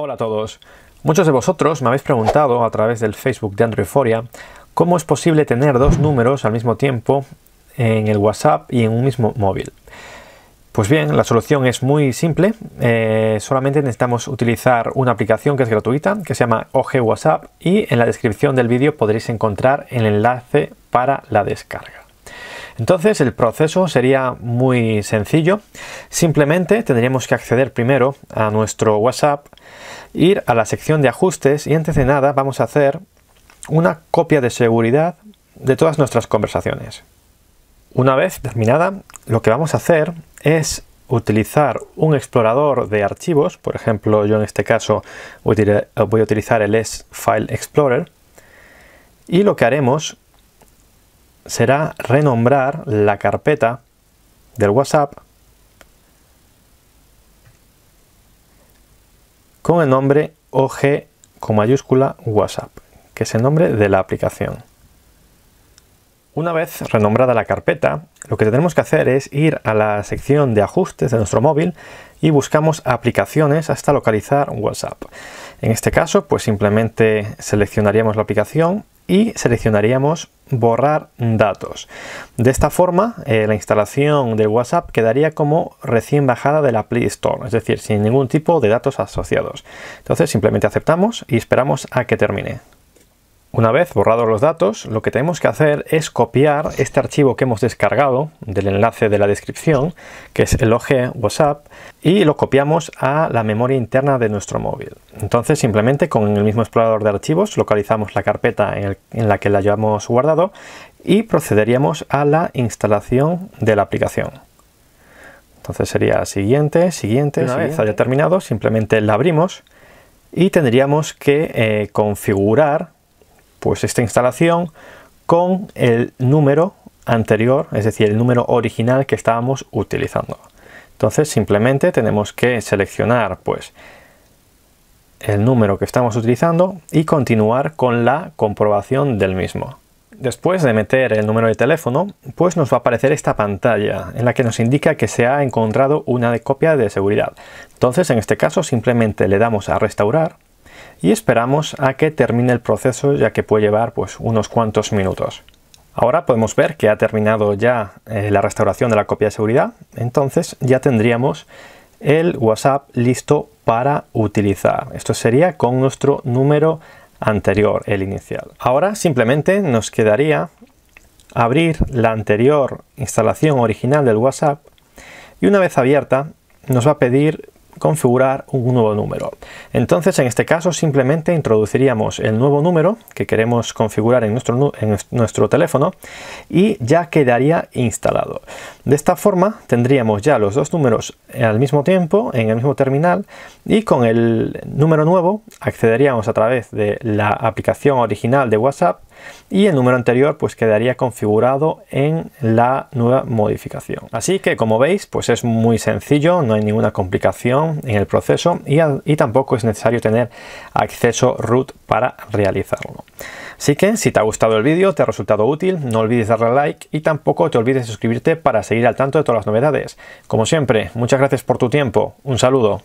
Hola a todos. Muchos de vosotros me habéis preguntado a través del Facebook de Android Foria cómo es posible tener dos números al mismo tiempo en el WhatsApp y en un mismo móvil. Pues bien, la solución es muy simple. Eh, solamente necesitamos utilizar una aplicación que es gratuita, que se llama OG WhatsApp, y en la descripción del vídeo podréis encontrar el enlace para la descarga. Entonces el proceso sería muy sencillo. Simplemente tendríamos que acceder primero a nuestro WhatsApp, ir a la sección de ajustes y antes de nada vamos a hacer una copia de seguridad de todas nuestras conversaciones. Una vez terminada, lo que vamos a hacer es utilizar un explorador de archivos, por ejemplo yo en este caso voy a utilizar el S File Explorer, y lo que haremos será renombrar la carpeta del WhatsApp con el nombre OG con mayúscula WhatsApp, que es el nombre de la aplicación. Una vez renombrada la carpeta, lo que tenemos que hacer es ir a la sección de ajustes de nuestro móvil y buscamos aplicaciones hasta localizar WhatsApp. En este caso, pues simplemente seleccionaríamos la aplicación y seleccionaríamos borrar datos. De esta forma, eh, la instalación de WhatsApp quedaría como recién bajada de la Play Store, es decir, sin ningún tipo de datos asociados. Entonces simplemente aceptamos y esperamos a que termine. Una vez borrados los datos, lo que tenemos que hacer es copiar este archivo que hemos descargado del enlace de la descripción, que es el OG WhatsApp, y lo copiamos a la memoria interna de nuestro móvil. Entonces simplemente con el mismo explorador de archivos localizamos la carpeta en, la que la hayamos guardado y procederíamos a la instalación de la aplicación. Entonces sería siguiente, siguiente, una vez haya terminado simplemente la abrimos y tendríamos que eh, configurar pues esta instalación con el número anterior, es decir, el número original que estábamos utilizando. Entonces simplemente tenemos que seleccionar pues el número que estamos utilizando y continuar con la comprobación del mismo. Después de meter el número de teléfono, pues nos va a aparecer esta pantalla en la que nos indica que se ha encontrado una copia de seguridad. Entonces en este caso simplemente le damos a restaurar y esperamos a que termine el proceso ya que puede llevar pues unos cuantos minutos. Ahora podemos ver que ha terminado ya eh, la restauración de la copia de seguridad, entonces ya tendríamos el WhatsApp listo para utilizar. Esto sería con nuestro número anterior, el inicial. Ahora simplemente nos quedaría abrir la anterior instalación original del WhatsApp y una vez abierta nos va a pedir configurar un nuevo número. Entonces, en este caso, simplemente introduciríamos el nuevo número que queremos configurar en nuestro, en nuestro teléfono y ya quedaría instalado. De esta forma, tendríamos ya los dos números al mismo tiempo, en el mismo terminal, y con el número nuevo accederíamos a través de la aplicación original de WhatsApp y el número anterior pues quedaría configurado en la nueva modificación. Así que como veis pues es muy sencillo, no hay ninguna complicación en el proceso y, tampoco es necesario tener acceso root para realizarlo. Así que si te ha gustado el vídeo, te ha resultado útil, no olvides darle like y tampoco te olvides de suscribirte para seguir al tanto de todas las novedades. Como siempre, muchas gracias por tu tiempo, un saludo.